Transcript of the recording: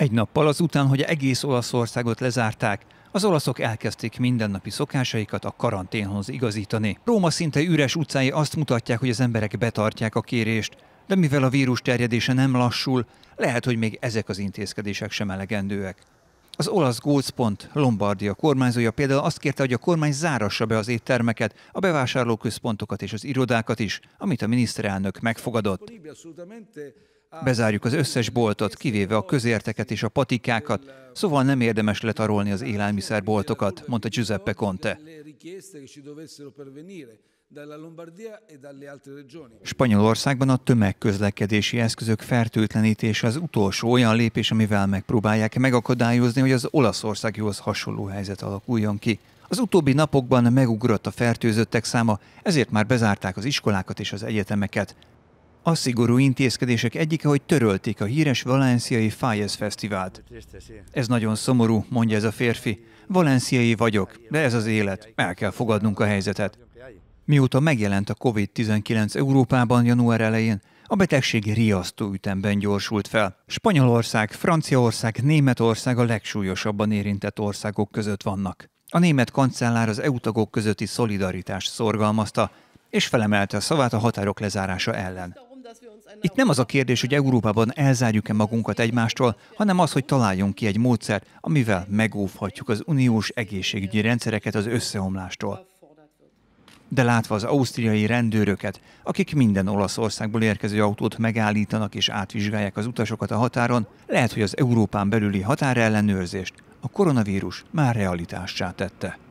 Egy nappal azután, hogy egész Olaszországot lezárták, az olaszok elkezdték mindennapi szokásaikat a karanténhoz igazítani. Róma szinte üres utcái azt mutatják, hogy az emberek betartják a kérést, de mivel a vírus terjedése nem lassul, lehet, hogy még ezek az intézkedések sem elegendőek. Az olasz Gózpont Lombardia kormányzója például azt kérte, hogy a kormány zárassa be az éttermeket, a bevásárlóközpontokat és az irodákat is, amit a miniszterelnök megfogadott. Bezárjuk az összes boltot, kivéve a közérteket és a patikákat, szóval nem érdemes letarolni az élelmiszerboltokat, mondta Giuseppe Conte. Spanyolországban a tömegközlekedési eszközök fertőtlenítése az utolsó olyan lépés, amivel megpróbálják megakadályozni, hogy az Olaszországhoz hasonló helyzet alakuljon ki. Az utóbbi napokban megugrott a fertőzöttek száma, ezért már bezárták az iskolákat és az egyetemeket. A szigorú intézkedések egyike, hogy törölték a híres valenciai Fájez Fesztivált. Ez nagyon szomorú, mondja ez a férfi. Valenciai vagyok, de ez az élet, el kell fogadnunk a helyzetet. Mióta megjelent a COVID-19 Európában január elején, a betegség riasztó ütemben gyorsult fel. Spanyolország, Franciaország, Németország a legsúlyosabban érintett országok között vannak. A német kancellár az EU tagok közötti szolidaritást szorgalmazta, és felemelte a szavát a határok lezárása ellen. Itt nem az a kérdés, hogy Európában elzárjuk-e magunkat egymástól, hanem az, hogy találjunk ki egy módszert, amivel megóvhatjuk az uniós egészségügyi rendszereket az összeomlástól. De látva az ausztriai rendőröket, akik minden Olaszországból érkező autót megállítanak és átvizsgálják az utasokat a határon, lehet, hogy az Európán belüli határellenőrzést a koronavírus már realitássá tette.